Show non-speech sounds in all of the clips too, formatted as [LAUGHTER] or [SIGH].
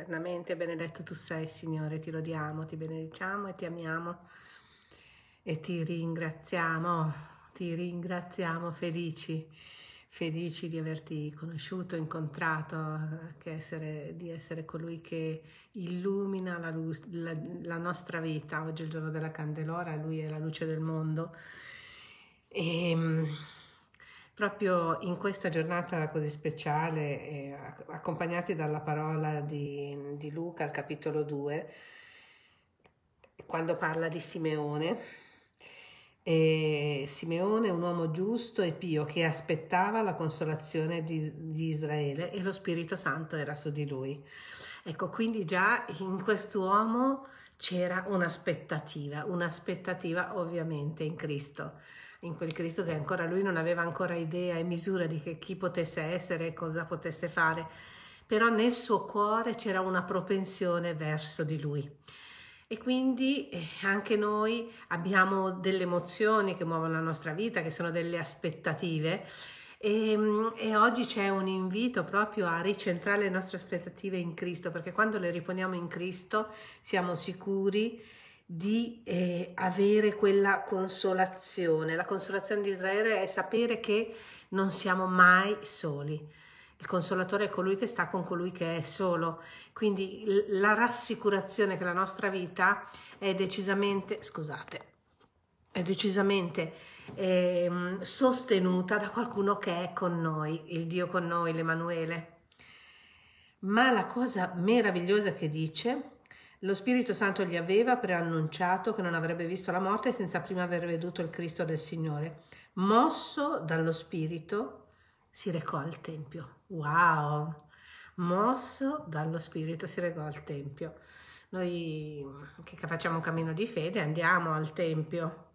eternamente. Benedetto tu sei, Signore, ti lodiamo, ti benediciamo e ti amiamo e ti ringraziamo, ti ringraziamo felici, felici di averti conosciuto, incontrato, essere, di essere colui che illumina la, luce, la, la nostra vita. Oggi è il giorno della Candelora, Lui è la luce del mondo. E, ehm, proprio in questa giornata così speciale, eh, accompagnati dalla parola di, di Luca al capitolo 2, quando parla di Simeone. E Simeone, un uomo giusto e pio che aspettava la consolazione di, di Israele e lo Spirito Santo era su di lui. Ecco, quindi già in quest'uomo c'era un'aspettativa, un'aspettativa ovviamente in Cristo in quel Cristo che ancora lui non aveva ancora idea e misura di chi potesse essere e cosa potesse fare, però nel suo cuore c'era una propensione verso di lui. E quindi eh, anche noi abbiamo delle emozioni che muovono la nostra vita, che sono delle aspettative. E, ehm, e, oggi c'è un invito proprio a ricentrare le nostre aspettative in Cristo, perché quando le riponiamo in Cristo siamo sicuri di eh, avere quella consolazione. La consolazione di Israele è sapere che non siamo mai soli. Il consolatore è colui che sta con colui che è solo. Quindi la rassicurazione che la nostra vita è decisamente, scusate, è decisamente eh, sostenuta da qualcuno che è con noi, il Dio con noi, l'Emanuele. Ma la cosa meravigliosa che dice lo Spirito Santo gli aveva preannunciato che non avrebbe visto la morte senza prima aver veduto il Cristo del Signore. Mosso dallo Spirito si recò al Tempio. Wow! Mosso dallo Spirito si recò al Tempio. Noi che facciamo un cammino di fede andiamo al Tempio.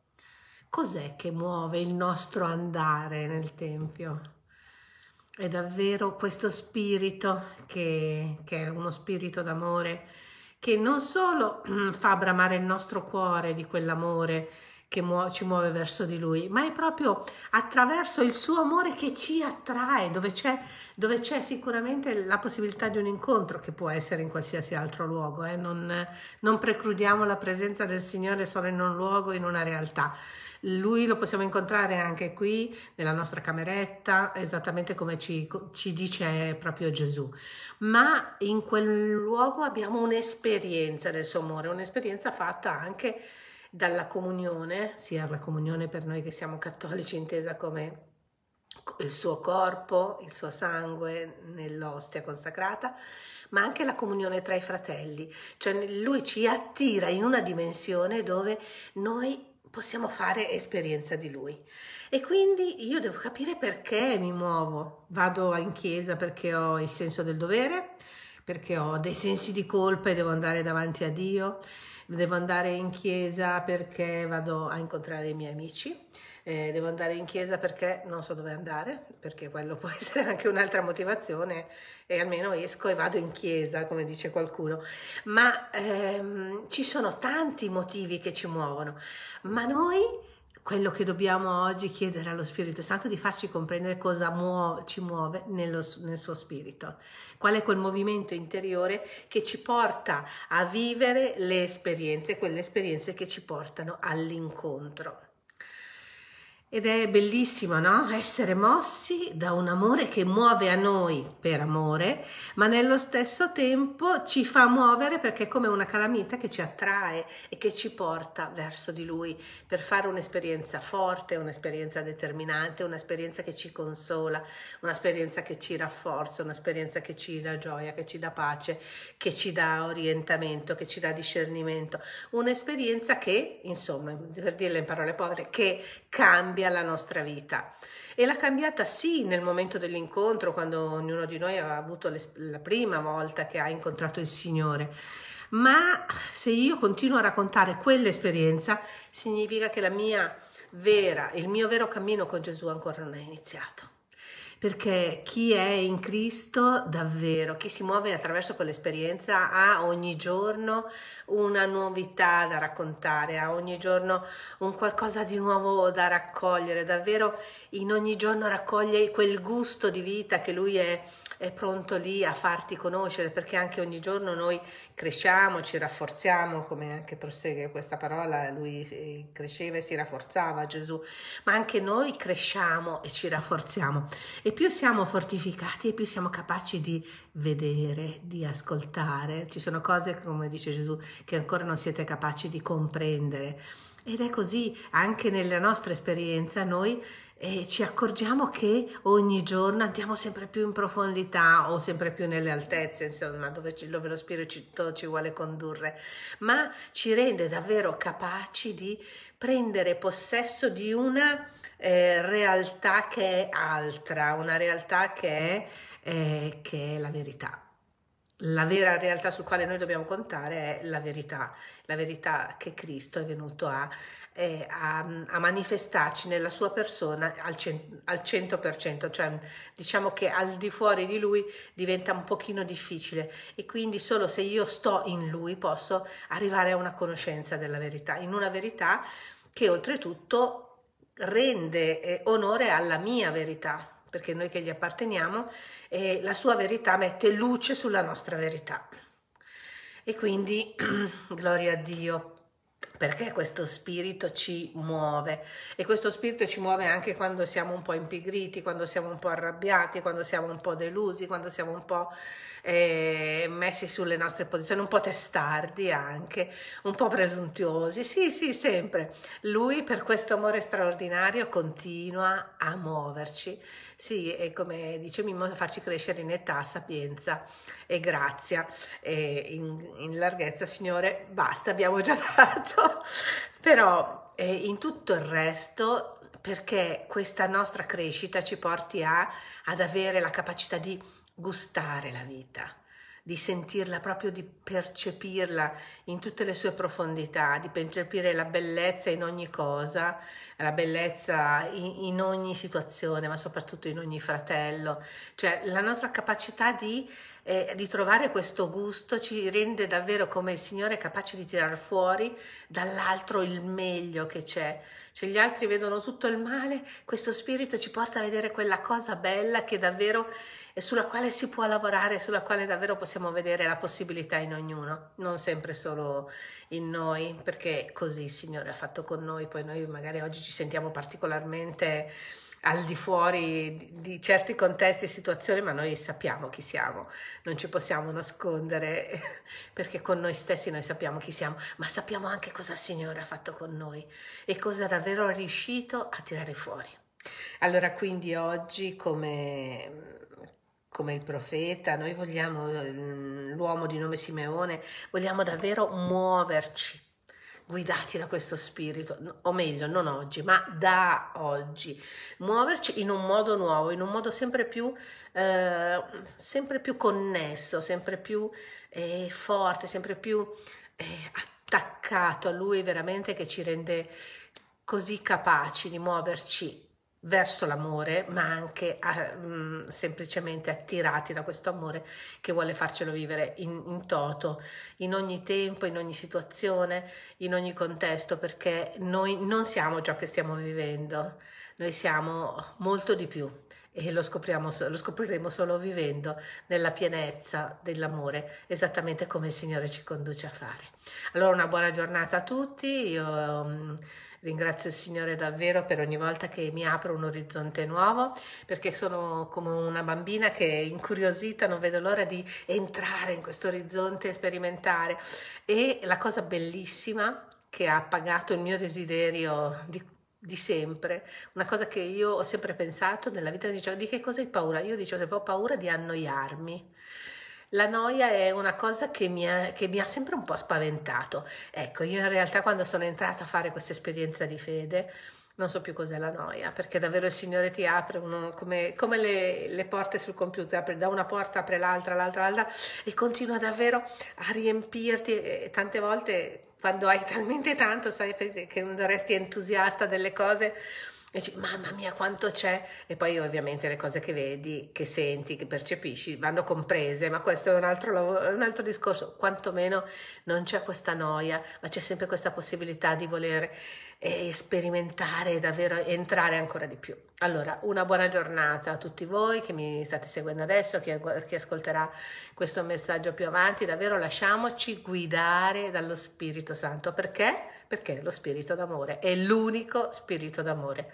Cos'è che muove il nostro andare nel Tempio? È davvero questo spirito che, che è uno spirito d'amore che non solo [CLEARS THROAT] fa bramare il nostro cuore di quell'amore che muo ci muove verso di lui, ma è proprio attraverso il suo amore che ci attrae, dove c'è, sicuramente la possibilità di un incontro che può essere in qualsiasi altro luogo. Eh? Non, non precludiamo la presenza del Signore solo in un luogo, in una realtà. Lui lo possiamo incontrare anche qui, nella nostra cameretta, esattamente come ci, ci dice proprio Gesù. Ma in quel luogo abbiamo un'esperienza del suo amore, un'esperienza fatta anche dalla comunione, sia la comunione per noi che siamo cattolici intesa come il suo corpo, il suo sangue nell'ostia consacrata, ma anche la comunione tra i fratelli, cioè lui ci attira in una dimensione dove noi possiamo fare esperienza di lui. E quindi io devo capire perché mi muovo, vado in chiesa perché ho il senso del dovere, perché ho dei sensi di colpa e devo andare davanti a Dio, devo andare in chiesa perché vado a incontrare i miei amici, eh, devo andare in chiesa perché non so dove andare, perché quello può essere anche un'altra motivazione e almeno esco e vado in chiesa, come dice qualcuno. Ma ehm, ci sono tanti motivi che ci muovono, ma noi quello che dobbiamo oggi chiedere allo Spirito Santo di farci comprendere cosa muo- ci muove nello, nel suo spirito, qual è quel movimento interiore che ci porta a vivere le esperienze, quelle esperienze che ci portano all'incontro. Ed è bellissimo, no? Essere mossi da un amore che muove a noi per amore, ma nello stesso tempo ci fa muovere perché è come una calamita che ci attrae e che ci porta verso di lui per fare un'esperienza forte, un'esperienza determinante, un'esperienza che ci consola, un'esperienza che ci rafforza, un'esperienza che ci dà gioia, che ci dà pace, che ci dà orientamento, che ci dà discernimento, un'esperienza che, insomma, per dirla in parole povere, che cambia alla nostra vita. E l'ha cambiata sì nel momento dell'incontro, quando ognuno di noi ha avuto la prima volta che ha incontrato il Signore, ma se io continuo a raccontare quell'esperienza, significa che la mia vera, il mio vero cammino con Gesù ancora non è iniziato perché chi è in Cristo davvero, chi si muove attraverso quell'esperienza ha ogni giorno una novità da raccontare, ha ogni giorno un qualcosa di nuovo da raccogliere, davvero in ogni giorno raccoglie quel gusto di vita che lui è, è pronto lì a farti conoscere, perché anche ogni giorno noi cresciamo, ci rafforziamo, come anche prosegue questa parola, lui eh, cresceva e si rafforzava Gesù, ma anche noi cresciamo e ci rafforziamo. E più siamo fortificati e più siamo capaci di vedere, di ascoltare. Ci sono cose, come dice Gesù, che ancora non siete capaci di comprendere ed è così anche nella nostra esperienza, noi eh, ci accorgiamo che ogni giorno andiamo sempre più in profondità o sempre più nelle altezze, insomma, dove, ci, dove lo Spirito ci vuole condurre, ma ci rende davvero capaci di prendere possesso di una eh, realtà che è altra, una realtà che è, eh, che è la verità la vera realtà sul quale noi dobbiamo contare è la verità, la verità che Cristo è venuto a, eh, a, a manifestarci nella sua persona al, cent- al 100%, cioè diciamo che al di fuori di lui diventa un pochino difficile e quindi solo se io sto in lui posso arrivare a una conoscenza della verità, in una verità che oltretutto rende eh, onore alla mia verità, perché noi che gli apparteniamo, e la sua verità mette luce sulla nostra verità. E quindi, [CLEARS THROAT] gloria a Dio, perché questo spirito ci muove e questo spirito ci muove anche quando siamo un po' impigriti, quando siamo un po' arrabbiati, quando siamo un po' delusi, quando siamo un po' eh, messi sulle nostre posizioni, un po' testardi anche, un po' presuntuosi. Sì, sì, sempre. Lui per questo amore straordinario continua a muoverci, sì, e come dice Mimmo, a farci crescere in età, sapienza e grazia e in, in larghezza. Signore, basta, abbiamo già [LAUGHS] fatto [LAUGHS] però eh, in tutto il resto perché questa nostra crescita ci porti a, ad avere la capacità di gustare la vita, di sentirla, proprio di percepirla in tutte le sue profondità, di percepire la bellezza in ogni cosa, la bellezza in, in ogni situazione, ma soprattutto in ogni fratello, cioè la nostra capacità di eh, trovare questo gusto ci rende davvero come il Signore capace di tirar fuori dall'altro il meglio che c'è. Cioè gli altri vedono tutto il male, questo spirito ci porta a vedere quella cosa bella che davvero sulla quale si può lavorare, sulla quale davvero possiamo vedere la possibilità in ognuno, non sempre solo in noi, perché così il Signore ha fatto con noi, poi noi magari oggi ci sentiamo particolarmente al di fuori di, di certi contesti e situazioni, ma noi sappiamo chi siamo, non ci possiamo nascondere [LAUGHS] perché con noi stessi noi sappiamo chi siamo, ma sappiamo anche cosa il Signore ha fatto con noi e cosa davvero è riuscito a tirare fuori. Allora quindi oggi come come il profeta, noi vogliamo mm, l'uomo di nome Simeone, vogliamo davvero muoverci guidati da questo spirito, o meglio, non oggi, ma da oggi, muoverci in un modo nuovo, in un modo sempre più, eh, sempre più connesso, sempre più eh, forte, sempre più eh, attaccato a lui veramente che ci rende così capaci di muoverci verso l'amore, ma anche a, mh, mm, semplicemente attirati da questo amore che vuole farcelo vivere in, in toto, in ogni tempo, in ogni situazione, in ogni contesto, perché noi non siamo ciò che stiamo vivendo, noi siamo molto di più e lo, lo, scopriremo solo vivendo nella pienezza dell'amore, esattamente come il Signore ci conduce a fare. Allora una buona giornata a tutti, io mm, Ringrazio il Signore davvero per ogni volta che mi apro un orizzonte nuovo, perché sono come una bambina che è incuriosita, non vedo l'ora di entrare in questo orizzonte e sperimentare. E la cosa bellissima che ha pagato il mio desiderio di di sempre, una cosa che io ho sempre pensato nella vita, dicevo di che cosa hai paura? Io dicevo sempre ho paura di annoiarmi, la noia è una cosa che mi, ha, che mi, ha, sempre un po' spaventato. Ecco, io in realtà quando sono entrata a fare questa esperienza di fede, non so più cos'è la noia, perché davvero il Signore ti apre uno, come, come le, le, porte sul computer, apre, da una porta apre l'altra, l'altra, l'altra e continua davvero a riempirti e tante volte quando hai talmente tanto, sai che non resti entusiasta delle cose, dici mamma mia quanto c'è e poi ovviamente le cose che vedi, che senti, che percepisci vanno comprese, ma questo è un altro, un altro discorso, quantomeno non c'è questa noia, ma c'è sempre questa possibilità di volere e sperimentare davvero, entrare ancora di più. Allora, una buona giornata a tutti voi che mi state seguendo adesso, che, chi ascolterà questo messaggio più avanti, davvero lasciamoci guidare dallo Spirito Santo. Perché? Perché lo Spirito d'amore è l'unico Spirito d'amore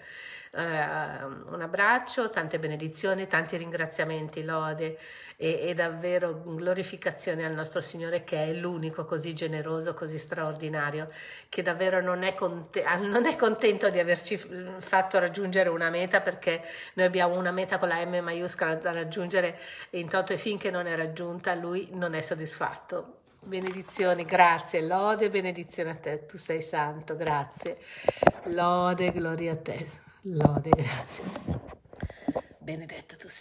eh, un abbraccio, tante benedizioni, tanti ringraziamenti, lode e, e davvero glorificazione al nostro Signore che è l'unico così generoso, così straordinario, che davvero non è, conte- ah, non è contento di averci fatto raggiungere una meta perché noi abbiamo una meta con la M maiuscola da raggiungere in toto e finché non è raggiunta lui non è soddisfatto. Benedizioni, grazie, lode, benedizione a te, tu sei santo, grazie. Lode, gloria a te. Lode, grazie. Benedetto tu sei.